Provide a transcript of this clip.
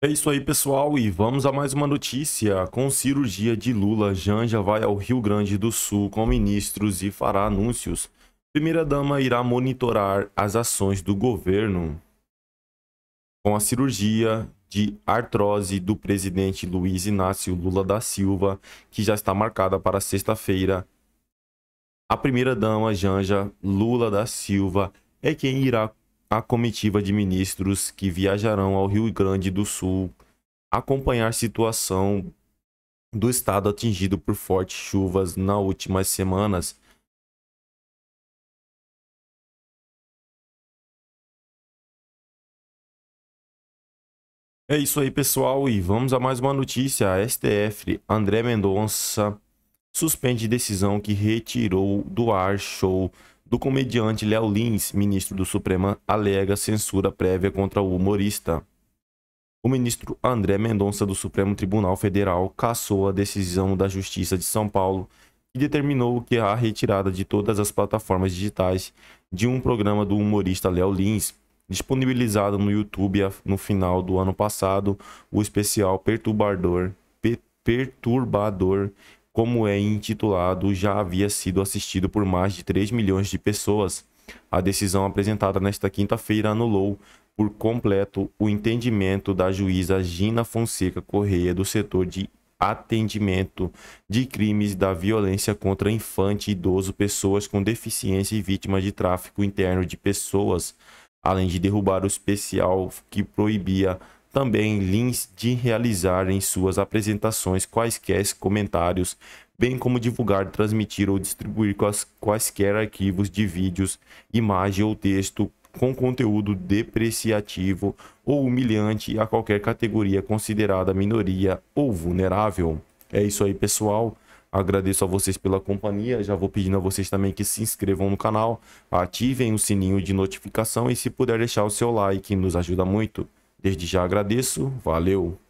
É isso aí, pessoal, e vamos a mais uma notícia. Com cirurgia de Lula, Janja vai ao Rio Grande do Sul com ministros e fará anúncios. Primeira-dama irá monitorar as ações do governo. Com a cirurgia de artrose do presidente Luiz Inácio Lula da Silva, que já está marcada para sexta-feira, a primeira-dama Janja Lula da Silva é quem irá a comitiva de ministros que viajarão ao Rio Grande do Sul acompanhar a situação do estado atingido por fortes chuvas nas últimas semanas. É isso aí, pessoal, e vamos a mais uma notícia. A STF, André Mendonça, suspende decisão que retirou do ar show do comediante Léo Lins, ministro do Supremo, alega censura prévia contra o humorista. O ministro André Mendonça do Supremo Tribunal Federal cassou a decisão da Justiça de São Paulo que determinou que a retirada de todas as plataformas digitais de um programa do humorista Léo Lins, disponibilizado no YouTube no final do ano passado, o especial Perturbador, Perturbador como é intitulado, já havia sido assistido por mais de 3 milhões de pessoas. A decisão apresentada nesta quinta-feira anulou por completo o entendimento da juíza Gina Fonseca Correia do setor de atendimento de crimes da violência contra infante, idoso, pessoas com deficiência e vítimas de tráfico interno de pessoas, além de derrubar o especial que proibia também links de realizar em suas apresentações quaisquer comentários, bem como divulgar, transmitir ou distribuir quaisquer arquivos de vídeos, imagem ou texto com conteúdo depreciativo ou humilhante a qualquer categoria considerada minoria ou vulnerável. É isso aí, pessoal. Agradeço a vocês pela companhia. Já vou pedindo a vocês também que se inscrevam no canal, ativem o sininho de notificação e, se puder, deixar o seu like, nos ajuda muito. Desde já agradeço, valeu.